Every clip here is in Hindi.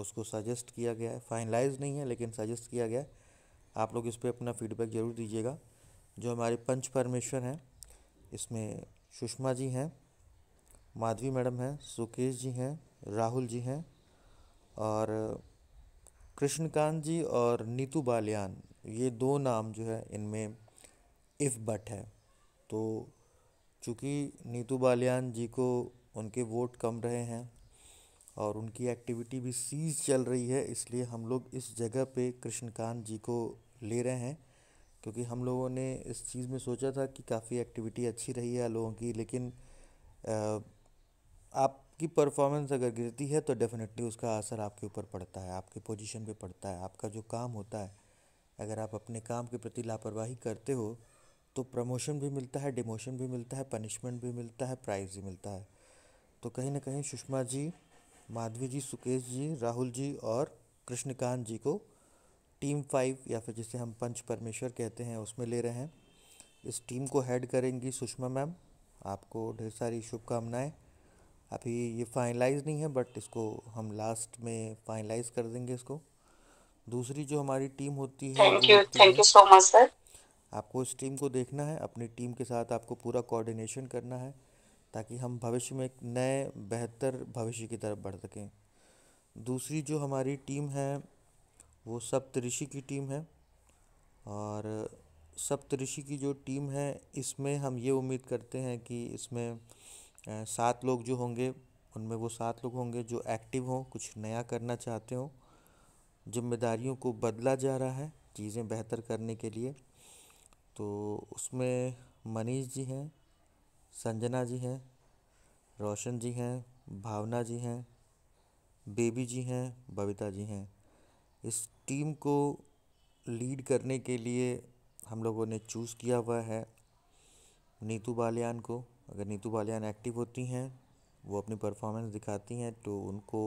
उसको सजेस्ट किया गया है फाइनलाइज नहीं है लेकिन सजेस्ट किया गया है आप लोग इस पर अपना फीडबैक ज़रूर दीजिएगा जो हमारे पंच परमेश्वर हैं इसमें सुषमा जी हैं माधवी मैडम हैं सुकेश जी हैं राहुल जी हैं और कृष्णकांत जी और नीतू बालियान ये दो नाम जो है इनमें इफ़ बट है तो चूँकि नीतू बालियान जी को उनके वोट कम रहे हैं और उनकी एक्टिविटी भी सीज चल रही है इसलिए हम लोग इस जगह पे कृष्णकांत जी को ले रहे हैं क्योंकि हम लोगों ने इस चीज़ में सोचा था कि काफ़ी एक्टिविटी अच्छी रही है लोगों की लेकिन आपकी परफॉर्मेंस अगर गिरती है तो डेफिनेटली उसका असर आपके ऊपर पड़ता है आपके पोजीशन पे पड़ता है आपका जो काम होता है अगर आप अपने काम के प्रति लापरवाही करते हो तो प्रमोशन भी मिलता है डिमोशन भी मिलता है पनिशमेंट भी मिलता है प्राइज़ भी मिलता है तो कहीं ना कहीं सुषमा जी माधवी जी सुकेश जी राहुल जी और कृष्णकांत जी को टीम फाइव या फिर जिसे हम पंच परमेश्वर कहते हैं उसमें ले रहे हैं इस टीम को हेड करेंगी सुषमा मैम आपको ढेर सारी शुभकामनाएं अभी ये फाइनलाइज नहीं है बट इसको हम लास्ट में फाइनलाइज कर देंगे इसको दूसरी जो हमारी टीम होती है thank you thank you so much sir आपको इस टीम को देखना है अपनी टीम के साथ आपको पूरा कोऑर्डिनेशन करना है ताकि हम भविष्य में एक नए बेहतर भविष्य की तरफ बढ़ सकें दूसरी जो हमारी टीम है वो सप्तऋषि की टीम है और सप्तऋषि की जो टीम है इसमें हम ये उम्मीद करते हैं कि इसमें सात लोग जो होंगे उनमें वो सात लोग होंगे जो एक्टिव हों कुछ नया करना चाहते हों जिम्मेदारियों को बदला जा रहा है चीज़ें बेहतर करने के लिए तो उसमें मनीष जी हैं संजना जी हैं रोशन जी हैं भावना जी हैं बेबी जी हैं बबीता जी हैं इस टीम को लीड करने के लिए हम लोगों ने चूज़ किया हुआ है नीतू बालियान को अगर नीतू बालियान एक्टिव होती हैं वो अपनी परफॉर्मेंस दिखाती हैं तो उनको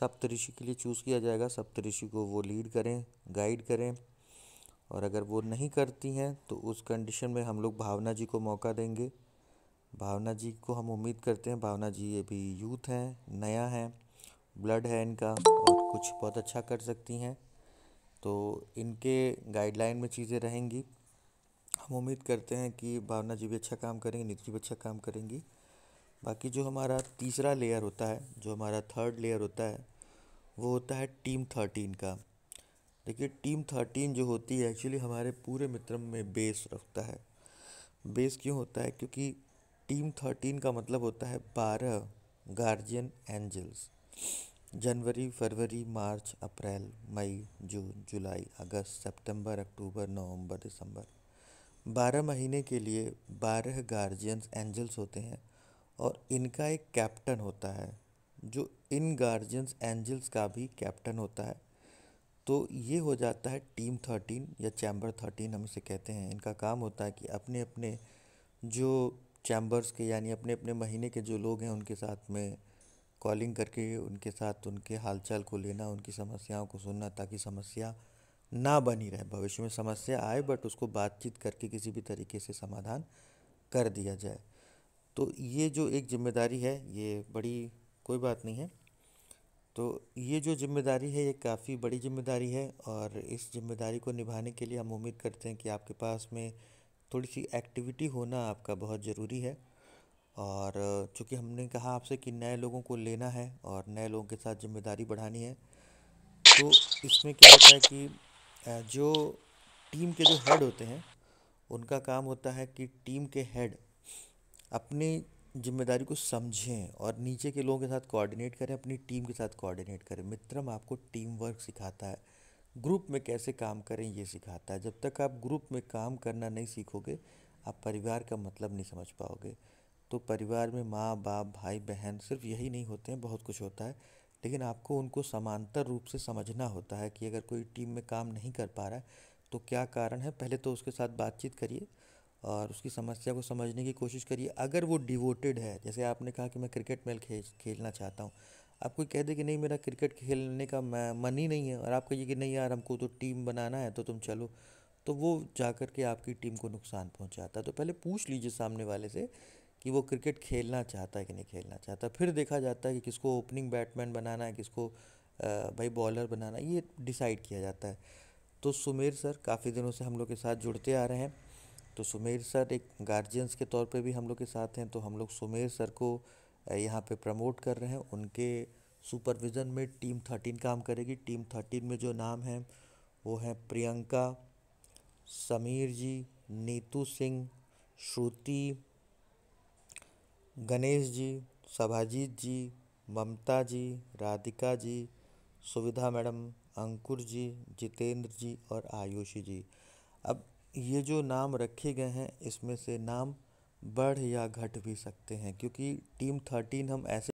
सप्तऋषि के लिए चूज़ किया जाएगा सप्तऋषि को वो लीड करें गाइड करें और अगर वो नहीं करती हैं तो उस कंडीशन में हम लोग भावना जी को मौका देंगे भावना जी को हम उम्मीद करते हैं भावना जी ये भी यूथ हैं नया है ब्लड है इनका और कुछ बहुत अच्छा कर सकती हैं तो इनके गाइडलाइन में चीज़ें रहेंगी हम उम्मीद करते हैं कि भावना जी भी अच्छा काम करेंगी नीति जी भी अच्छा काम करेंगी बाकी जो हमारा तीसरा लेयर होता है जो हमारा थर्ड लेयर होता है वो होता है टीम थर्टीन का देखिए टीम थर्टीन जो होती है एक्चुअली हमारे पूरे मित्रम में बेस रखता है बेस क्यों होता है क्योंकि टीम थर्टीन का मतलब होता है बारह गार्जियन एंजल्स जनवरी फरवरी मार्च अप्रैल मई जून जुलाई अगस्त सितंबर अक्टूबर नवंबर दिसंबर बारह महीने के लिए बारह गार्जियंस एंजल्स होते हैं और इनका एक कैप्टन होता है जो इन गार्जियंस एंजल्स का भी कैप्टन होता है तो ये हो जाता है टीम थर्टीन या चैम्बर थर्टीन हम इसे कहते हैं इनका काम होता है कि अपने अपने जो चैम्बर्स के यानी अपने अपने महीने के जो लोग हैं उनके साथ में कॉलिंग करके उनके साथ उनके हालचाल को लेना उनकी समस्याओं को सुनना ताकि समस्या ना बनी रहे भविष्य में समस्या आए बट उसको बातचीत करके किसी भी तरीके से समाधान कर दिया जाए तो ये जो एक जिम्मेदारी है ये बड़ी कोई बात नहीं है तो ये जो जिम्मेदारी है ये काफ़ी बड़ी जिम्मेदारी है और इस जिम्मेदारी को निभाने के लिए हम उम्मीद करते हैं कि आपके पास में थोड़ी सी एक्टिविटी होना आपका बहुत ज़रूरी है और चूँकि हमने कहा आपसे कि नए लोगों को लेना है और नए लोगों के साथ जिम्मेदारी बढ़ानी है तो इसमें क्या होता है कि जो टीम के जो हेड होते हैं उनका काम होता है कि टीम के हेड अपनी जिम्मेदारी को समझें और नीचे के लोगों के साथ कोऑर्डिनेट करें अपनी टीम के साथ कोऑर्डिनेट करें मित्रम आपको टीम वर्क सिखाता है ग्रुप में कैसे काम करें ये सिखाता है जब तक आप ग्रुप में काम करना नहीं सीखोगे आप परिवार का मतलब नहीं समझ पाओगे तो परिवार में माँ बाप भाई बहन सिर्फ यही नहीं होते हैं बहुत कुछ होता है लेकिन आपको उनको समांतर रूप से समझना होता है कि अगर कोई टीम में काम नहीं कर पा रहा है तो क्या कारण है पहले तो उसके साथ बातचीत करिए और उसकी समस्या को समझने की कोशिश करिए अगर वो डिवोटेड है जैसे आपने कहा कि मैं क्रिकेट में खेल खेलना चाहता हूँ आप कोई कह दे कि नहीं मेरा क्रिकेट खेलने का मन ही नहीं है और आप कहिए कि नहीं यार हमको तो टीम बनाना है तो तुम चलो तो वो जा कर के आपकी टीम को नुकसान पहुँचाता है तो पहले पूछ लीजिए सामने वाले से कि वो क्रिकेट खेलना चाहता है कि नहीं खेलना चाहता फिर देखा जाता है कि किसको ओपनिंग बैट्समैन बनाना है किसको भाई बॉलर बनाना ये डिसाइड किया जाता है तो सुमेर सर काफ़ी दिनों से हम लोग के साथ जुड़ते आ रहे हैं तो सुमेर सर एक गार्जियंस के तौर पे भी हम लोग के साथ हैं तो हम लोग सुमेर सर को यहाँ पे प्रमोट कर रहे हैं उनके सुपरविज़न में टीम थर्टीन काम करेगी टीम थर्टीन में जो नाम हैं वो हैं प्रियंका समीर जी नीतू सिंह श्रुति गणेश जी सभाजीत जी ममता जी राधिका जी सुविधा मैडम अंकुर जी जितेंद्र जी और आयुषी जी अब ये जो नाम रखे गए हैं इसमें से नाम बढ़ या घट भी सकते हैं क्योंकि टीम थर्टीन हम ऐसे